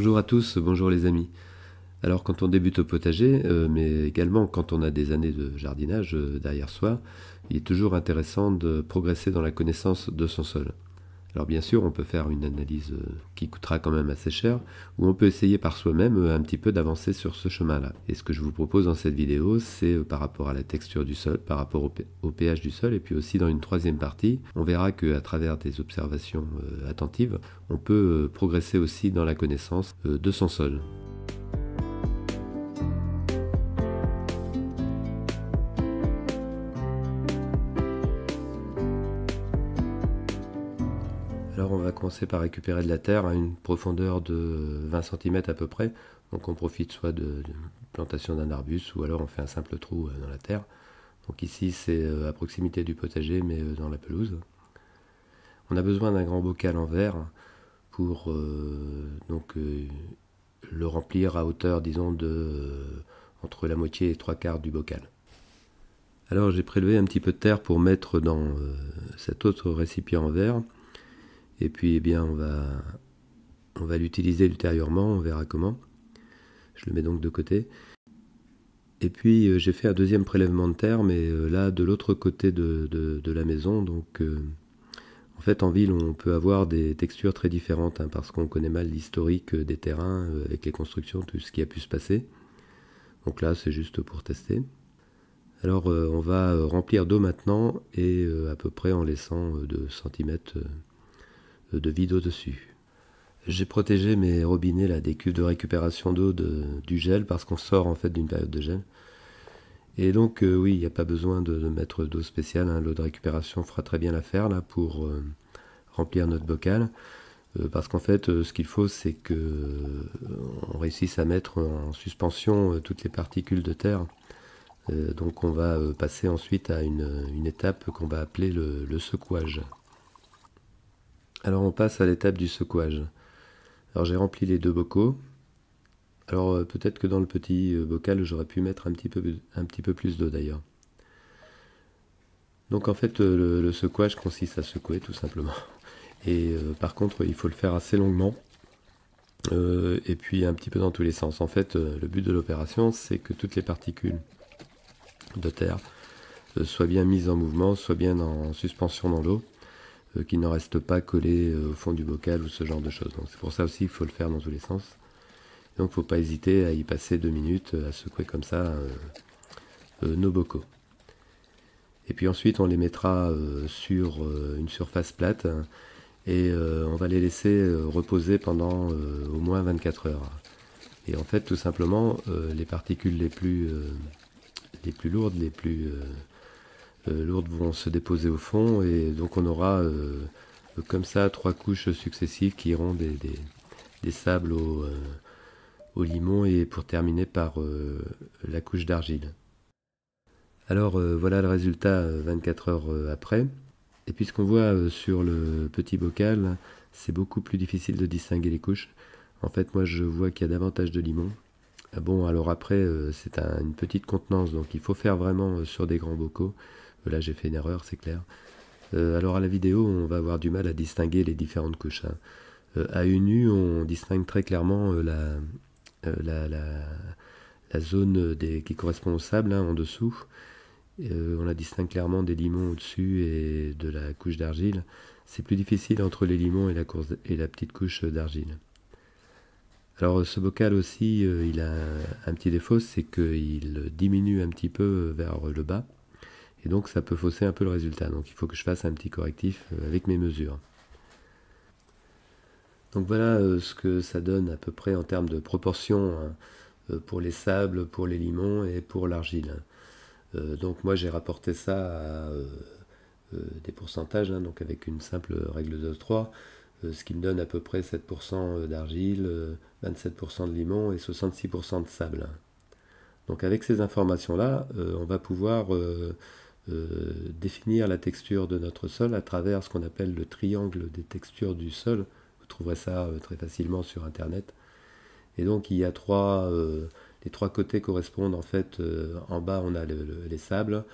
Bonjour à tous, bonjour les amis. Alors quand on débute au potager, euh, mais également quand on a des années de jardinage euh, derrière soi, il est toujours intéressant de progresser dans la connaissance de son sol. Alors bien sûr, on peut faire une analyse euh, qui coûtera quand même assez cher, ou on peut essayer par soi-même euh, un petit peu d'avancer sur ce chemin-là. Et ce que je vous propose dans cette vidéo, c'est euh, par rapport à la texture du sol, par rapport au, pH du sol, et puis aussi dans une troisième partie, on verra qu'à travers des observations attentives, on peut progresser aussi dans la connaissance de son sol. par récupérer de la terre à une profondeur de 20 cm à peu près. Donc on profite soit de, plantation d'un arbuste ou alors on fait un simple trou euh, dans la terre. Donc ici c'est euh, à proximité du potager mais euh, dans la pelouse. On a besoin d'un grand bocal en verre pour donc le remplir à hauteur disons de entre la moitié et trois quarts du bocal. Alors j'ai prélevé un petit peu de terre pour mettre dans cet autre récipient en verre. Et puis, eh bien, on va, on va l'utiliser ultérieurement, on verra comment. Je le mets donc de côté. Et puis euh, j'ai fait un deuxième prélèvement de terre, mais euh, là de l'autre côté de, la maison. Donc euh, en fait en ville on peut avoir des textures très différentes hein, parce qu'on connaît mal l'historique des terrains avec les constructions, tout ce qui a pu se passer. Donc là c'est juste pour tester. Alors on va remplir d'eau maintenant et à peu près en laissant 2 cm de vide au-dessus. J'ai protégé mes robinets là, des cuves de récupération d'eau du gel parce qu'on sort en fait d'une période de gel. Et donc euh, oui, il n'y a pas besoin de, mettre d'eau spéciale. Hein. L'eau de récupération fera très bien l'affaire là pour euh, remplir notre bocal. Euh, parce qu'en fait, ce qu'il faut, c'est que on réussisse à mettre en suspension toutes les particules de terre. donc on va passer ensuite à une, étape qu'on va appeler le secouage. Alors on passe à l'étape du secouage. Alors j'ai rempli les deux bocaux. Alors euh, peut-être que dans le petit euh, bocal j'aurais pu mettre un petit peu, un petit peu plus d'eau d'ailleurs. Donc en fait euh, le, secouage consiste à secouer tout simplement. Et par contre il faut le faire assez longuement. et puis un petit peu dans tous les sens. En fait le but de l'opération c'est que toutes les particules de terre soient bien mises en mouvement, soient bien en suspension dans l'eau euh, qui n'en reste pas collé euh, au fond du bocal ou ce genre de choses. Donc c'est pour ça aussi qu'il faut le faire dans tous les sens. Donc faut pas hésiter à y passer deux minutes, euh, à secouer comme ça nos bocaux. Et puis ensuite on les mettra sur une surface plate hein, et on va les laisser reposer pendant au moins 24 heures. Et en fait tout simplement les particules les plus, les plus lourdes, les plus euh, lourdes vont se déposer au fond et donc on aura euh, comme ça trois couches successives qui iront des, des, sables au, euh, au, limon et pour terminer par la couche d'argile. Alors voilà le résultat 24 heures après. Et puisqu'on voit sur le petit bocal, c'est beaucoup plus difficile de distinguer les couches. En fait, moi je vois qu'il y a davantage de limon. Ah bon, alors après, c'est une petite contenance, donc il faut faire vraiment sur des grands bocaux. Là, j'ai fait une erreur, c'est clair. Euh, alors à la vidéo, on va avoir du mal à distinguer les différentes couches. Euh, à une nu, on distingue très clairement euh, la, zone qui correspond au sable hein, en dessous. on la distingue clairement des limons au-dessus et de la couche d'argile. C'est plus difficile entre les limons et la, petite couche d'argile. Alors ce bocal aussi, il a un petit défaut, c'est qu'il diminue un petit peu vers le bas. Et donc ça peut fausser un peu le résultat. Donc il faut que je fasse un petit correctif euh, avec mes mesures. Donc voilà euh, ce que ça donne à peu près en termes de proportion hein, euh, pour les sables, pour les limons et pour l'argile. donc moi j'ai rapporté ça à des pourcentages, hein, donc avec une simple règle de 3, ce qui me donne à peu près 7% d'argile, 27% de limon et 66% de sable. Donc avec ces informations-là, on va pouvoir euh, définir la texture de notre sol à travers ce qu'on appelle le triangle des textures du sol. Vous trouverez ça euh, très facilement sur Internet. Et donc il y a trois, euh, les trois côtés correspondent en fait, en bas on a les sables,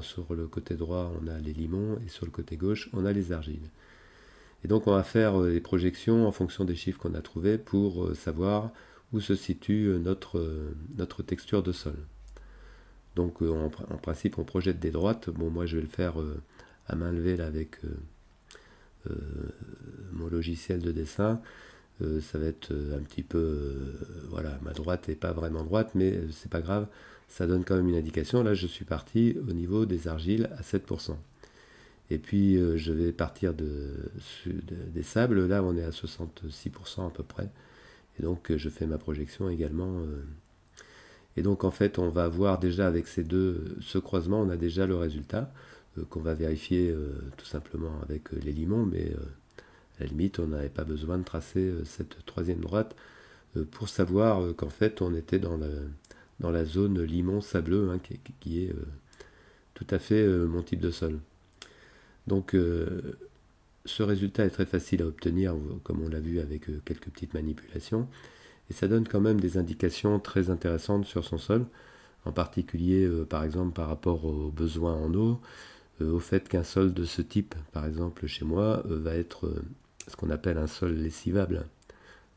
sur le côté droit on a les limons et sur le côté gauche on a les argiles. Et donc on va faire des projections en fonction des chiffres qu'on a trouvés pour savoir où se situe notre texture de sol. Donc euh, en, principe, on projette des droites. Bon, moi je vais le faire euh, à main levée là, avec euh, mon logiciel de dessin. ça va être un petit peu, voilà, ma droite n'est pas vraiment droite, mais c'est pas grave, ça donne quand même une indication. Là, je suis parti au niveau des argiles à 7%. Et puis je vais partir de, des sables, là on est à 66% à peu près. Et donc je fais ma projection également et donc en fait, on va voir déjà avec ces deux, ce croisement, on a déjà le résultat euh, qu'on va vérifier euh, tout simplement avec euh, les limons, mais à la limite, on n'avait pas besoin de tracer cette troisième droite pour savoir qu'en fait, on était dans la, dans la zone limon-sableux, hein, qui, est tout à fait mon type de sol. Donc ce résultat est très facile à obtenir, comme on l'a vu avec quelques petites manipulations et ça donne quand même des indications très intéressantes sur son sol, en particulier euh, par exemple par rapport aux besoins en eau, euh, au fait qu'un sol de ce type, par exemple chez moi, euh, va être ce qu'on appelle un sol lessivable.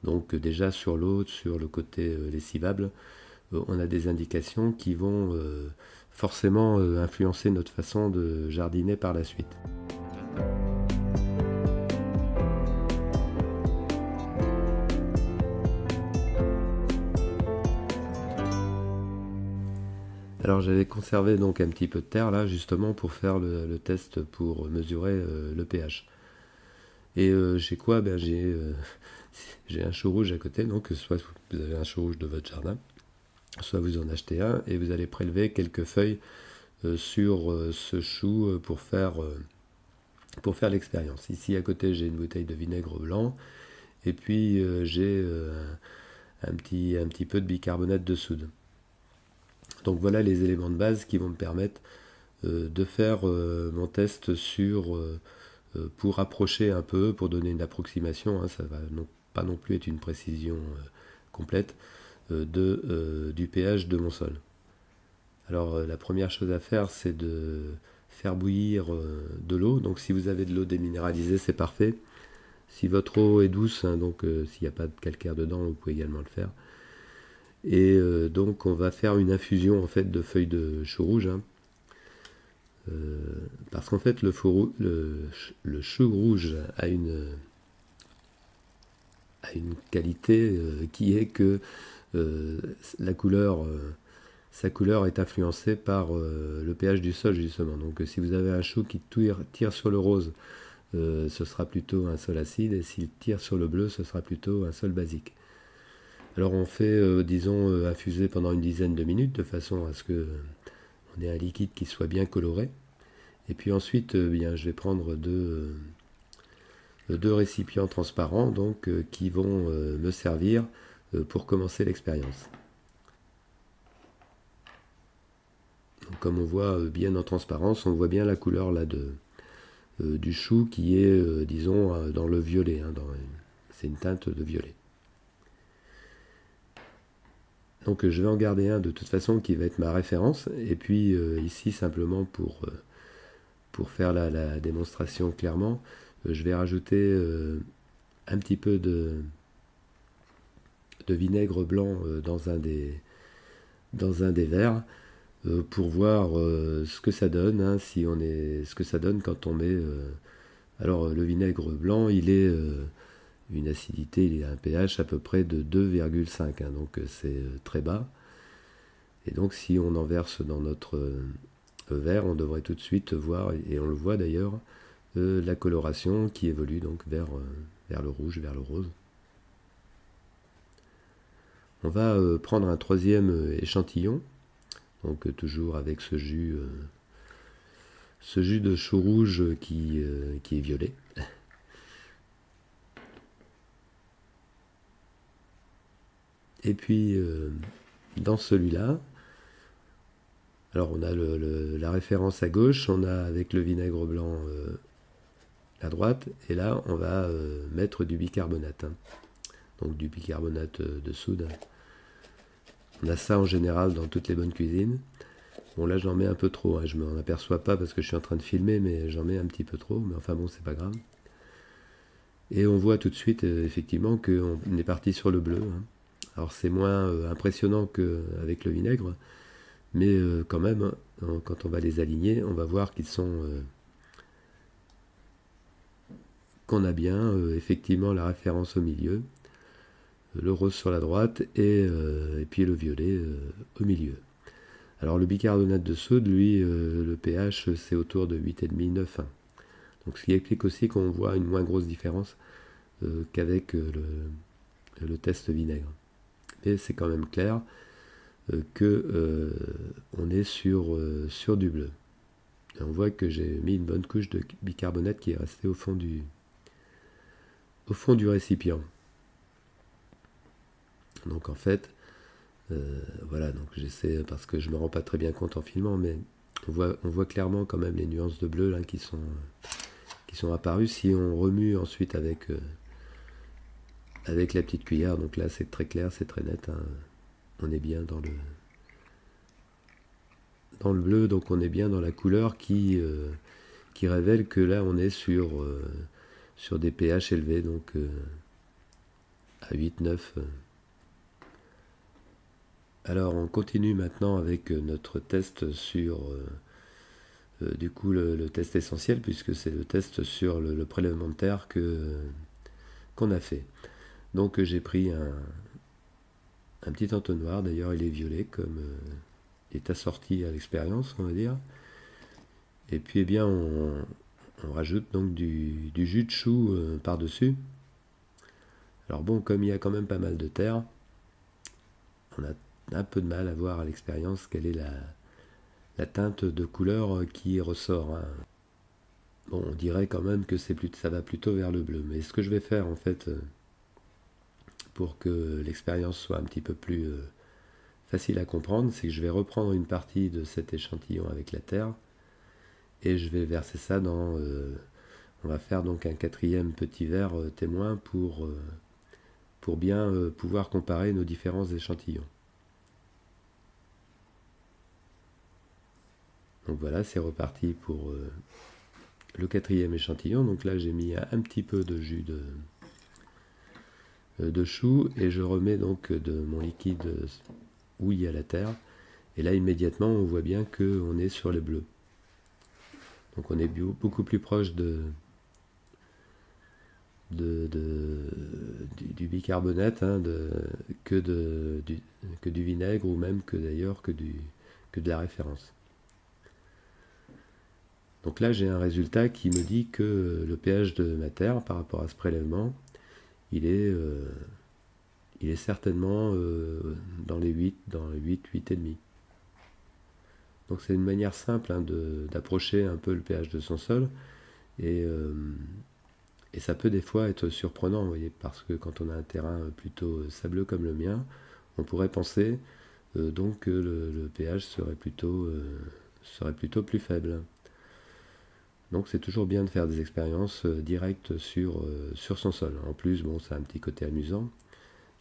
Donc déjà sur l'eau, sur le côté lessivable, on a des indications qui vont forcément influencer notre façon de jardiner par la suite. Alors j'avais conservé donc un petit peu de terre là justement pour faire le, test pour mesurer euh, le pH. Et chez euh, j'ai quoi ben, euh, j'ai, un chou rouge à côté, donc soit vous avez un chou rouge de votre jardin, soit vous en achetez un et vous allez prélever quelques feuilles sur ce chou pour faire, pour faire l'expérience. Ici à côté j'ai une bouteille de vinaigre blanc et puis j'ai un, petit, un petit peu de bicarbonate de soude. Donc voilà les éléments de base qui vont me permettre euh, de faire euh, mon test sur euh, pour approcher un peu, pour donner une approximation, ça hein, ça va pas non plus être une précision complète, du pH de mon sol. Alors la première chose à faire, c'est de faire bouillir de l'eau. Donc si vous avez de l'eau déminéralisée, c'est parfait. Si votre eau est douce, hein, donc s'il n'y a pas de calcaire dedans, vous pouvez également le faire. Et euh, donc on va faire une infusion en fait de feuilles de chou rouge. Hein. Euh, parce qu'en fait le, le, chou rouge a une, a une qualité euh, qui est que la couleur, sa couleur est influencée par le pH du sol justement. Donc si vous avez un chou qui tire, tire sur le rose, ce sera plutôt un sol acide et s'il tire sur le bleu, ce sera plutôt un sol basique. Alors on fait, euh, disons, euh, infuser pendant une dizaine de minutes de façon à ce que euh, on ait un liquide qui soit bien coloré. Et puis ensuite, bien, je vais prendre deux, deux récipients transparents donc, qui vont me servir pour commencer l'expérience. Comme on voit bien en transparence, on voit bien la couleur là de, du chou qui est, disons, dans le violet. Hein, c'est une teinte de violet. Donc euh, je vais en garder un de toute façon qui va être ma référence. Et puis euh, ici, simplement pour, euh, pour faire la, démonstration clairement, je vais rajouter un petit peu de, de vinaigre blanc dans un des, dans un des verres pour voir ce que ça donne, hein, si on est, ce que ça donne quand on met... alors le vinaigre blanc, il est une acidité a un pH à peu près de 2,5, hein, donc euh, c'est euh, très bas. Et donc si on en verse dans notre euh, verre, on devrait tout de suite voir, et on le voit d'ailleurs, la coloration qui évolue donc vers, vers le rouge, vers le rose. On va prendre un troisième échantillon, donc toujours avec ce jus, ce jus de chou rouge qui, qui est violet. Et puis, euh, dans celui-là, alors on a la référence à gauche, on a avec le vinaigre blanc à euh, droite, et là on va euh, mettre du bicarbonate. Hein. Donc du bicarbonate de soude. On a ça en général dans toutes les bonnes cuisines. Bon là j'en mets un peu trop, hein. je m'en aperçois pas parce que je suis en train de filmer, mais j'en mets un petit peu trop, mais enfin bon c'est pas grave. Et on voit tout de suite effectivement qu'on est parti sur le bleu. Hein. Alors c'est moins euh, impressionnant qu'avec le vinaigre, mais euh, quand même, hein, quand on va les aligner, on va voir qu'ils sont euh, qu'on a bien effectivement la référence au milieu, le rose sur la droite et, puis le violet au milieu. Alors le bicarbonate de soude, lui, le pH, c'est autour de 8,5-9,1. Donc ce qui explique aussi qu'on voit une moins grosse différence qu'avec le test vinaigre mais c'est quand même clair euh, que euh, on est sur, euh, sur du bleu. on voit que j'ai mis une bonne couche de bicarbonate qui est restée au fond du, au fond du récipient. Donc en fait, voilà, donc j'essaie, parce que je me rends pas très bien compte en filmant, mais on voit, on voit clairement quand même les nuances de bleu là, qui, sont, qui sont apparues. Si on remue ensuite avec, avec la petite cuillère. Donc là, c'est très clair, c'est très net. Hein. On est bien dans le dans le bleu, donc on est bien dans la couleur qui, euh, qui révèle que là on est sur, euh, sur des pH élevés, donc euh, à 8, 9. Alors on continue maintenant avec notre test sur du coup le, test essentiel, puisque c'est le test sur le, le que qu'on a fait. Donc euh, j'ai pris un, petit entonnoir, d'ailleurs il est violet comme il euh, est assorti à l'expérience, on va dire. Et puis eh bien on, rajoute donc du, du jus de chou euh, par-dessus. Alors bon, comme il y a quand même pas mal de terre, on a un peu de mal à voir à l'expérience quelle est la, la, teinte de couleur qui ressort. Hein. Bon, on dirait quand même que c'est plus, ça va plutôt vers le bleu. Mais ce que je vais faire en fait pour que l'expérience soit un petit peu plus euh, facile à comprendre, c'est que je vais reprendre une partie de cet échantillon avec la terre et je vais verser ça dans... Euh, on va faire donc un quatrième petit verre euh, témoin pour, pour bien pouvoir comparer nos différents échantillons. Donc voilà, c'est reparti pour le quatrième échantillon. Donc là, j'ai mis un petit peu de jus de, euh, de choux et je remets donc euh, de mon liquide y euh, à la terre. Et là, immédiatement, on voit bien qu'on est sur les bleus. Donc on est beaucoup plus proche de, de, du, bicarbonate hein, que, de, du, que du vinaigre ou même que d'ailleurs que, du, que de la référence. Donc là, j'ai un résultat qui me dit que le pH de ma terre par rapport à ce prélèvement il est, euh, il est certainement euh, dans les 8, dans les 8, demi. Donc c'est une manière simple hein, d'approcher un peu le pH de son sol. Euh, et, ça peut des fois être surprenant, voyez, parce que quand on a un terrain plutôt sableux comme le mien, on pourrait penser donc que le, le, pH serait plutôt, serait plutôt plus faible. Donc c'est toujours bien de faire des expériences euh, directes sur, euh, sur son sol. En plus, bon, ça a un petit côté amusant.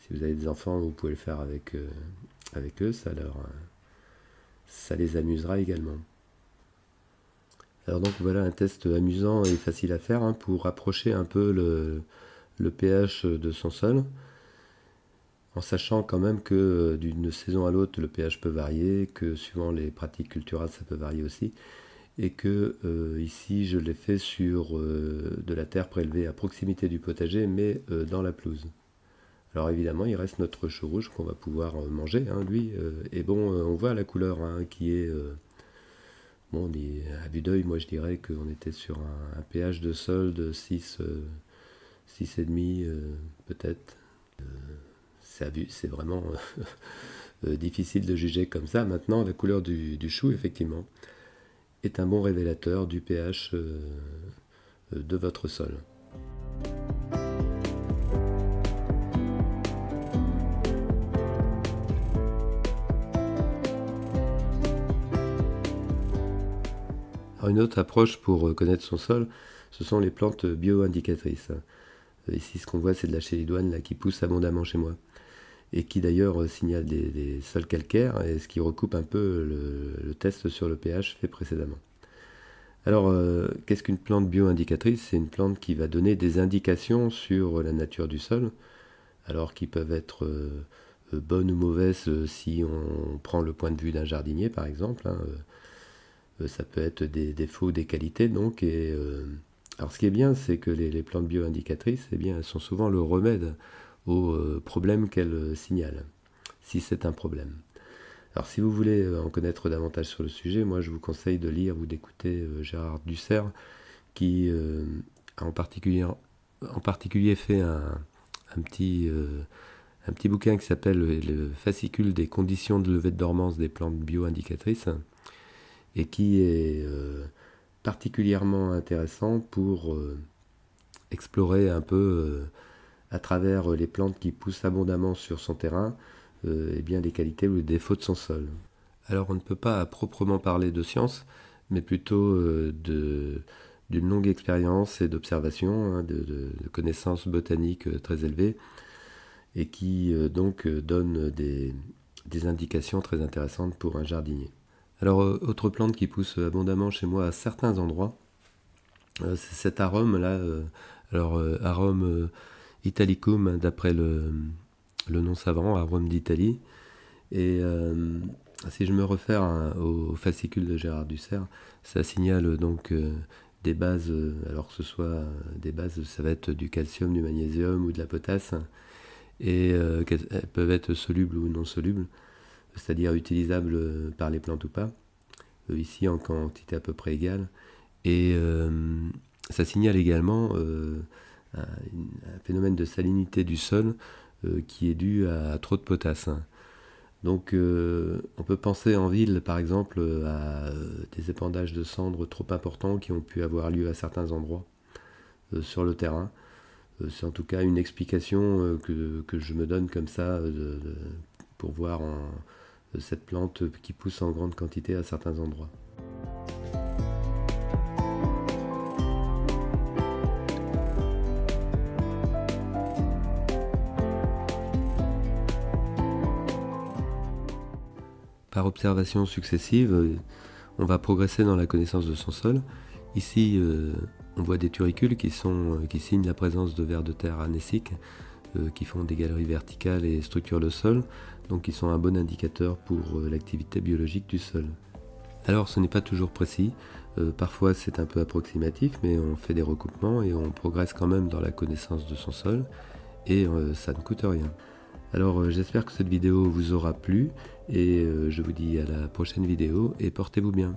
Si vous avez des enfants, vous pouvez le faire avec, euh, eux, ça, leur, ça les amusera également. Alors donc voilà un test amusant et facile à faire hein, pour rapprocher un peu le, le, pH de son sol. En sachant quand même que d'une saison à l'autre, le pH peut varier, que suivant les pratiques culturales, ça peut varier aussi et que euh, ici je l'ai fait sur euh, de la terre prélevée à proximité du potager mais euh, dans la pelouse. Alors évidemment il reste notre chou rouge qu'on va pouvoir manger hein, lui et bon on voit la couleur hein, qui est bon à vue d'œil moi je dirais qu'on était sur un, pH de sol de 6 6,5 peut-être c'est vraiment difficile de juger comme ça maintenant la couleur du chou effectivement est un bon révélateur du pH euh, euh, de votre sol. une autre approche pour euh, connaître son sol, ce sont les plantes bio-indicatrices. Ici, ce qu'on voit, c'est de la chélidoine là, qui pousse abondamment chez moi et qui d'ailleurs euh, signale des, sols calcaires, et ce qui recoupe un peu le, test sur le pH fait précédemment. Alors, euh, qu'est-ce qu'une plante bio-indicatrice C'est une plante qui va donner des indications sur la nature du sol, alors qui peuvent être euh, bonnes ou mauvaises si on prend le point de vue d'un jardinier, par exemple. Hein, ça peut être des défauts ou des qualités, donc. Et, alors, ce qui est bien, c'est que les, plantes bioindicatrices, eh bien, sont souvent le remède au euh, problème qu'elle euh, signale, si c'est un problème. Alors si vous voulez euh, en connaître davantage sur le sujet, moi je vous conseille de lire ou d'écouter Gérard Dusser, qui a en particulier, en particulier fait un, petit, un petit bouquin qui s'appelle Le fascicule des conditions de levée de dormance des plantes bio indicatrices et qui est particulièrement intéressant pour explorer un peu à travers euh, les plantes qui poussent abondamment sur son terrain euh, eh bien, les qualités ou les défauts de son sol. Alors on ne peut pas à proprement parler de science, mais plutôt euh, de, d'une longue expérience et d'observation, hein, de, connaissances botaniques très élevées, et qui donc donne des, des indications très intéressantes pour un jardinier. Alors, autre plante qui pousse abondamment chez moi à certains endroits, c'est cet arôme là. alors, arôme Italicum, d'après le, le, nom savant, à Rome d'Italie. Et euh, si je me réfère au fascicule de Gérard Dussert, ça signale donc euh, des bases, euh, alors que ce soit des bases, ça va être du calcium, du magnésium ou de la potasse, et peuvent être solubles ou non solubles, c'est-à-dire utilisables par les plantes ou pas, ici en quantité à peu près égale. Et ça signale également un phénomène de salinité du sol euh, qui est dû à, trop de potasse. Donc euh, on peut penser en ville par exemple à euh, des épandages de cendres trop importants qui ont pu avoir lieu à certains endroits sur le terrain. C'est en tout cas une explication que, je me donne comme ça pour voir cette plante qui pousse en grande quantité à certains endroits. par observation successive, euh, on va progresser dans la connaissance de son sol. Ici, euh, on voit des turicules qui, sont, euh, qui signent la présence de vers de terre anéciques qui font des galeries verticales et structurent le sol, donc qui sont un bon indicateur pour l'activité biologique du sol. Alors ce n'est pas toujours précis, parfois c'est un peu approximatif, mais on fait des recoupements et on progresse quand même dans la connaissance de son sol, et ça ne coûte rien. Alors euh, j'espère que cette vidéo vous aura plu et euh, je vous dis à la prochaine vidéo et portez-vous bien.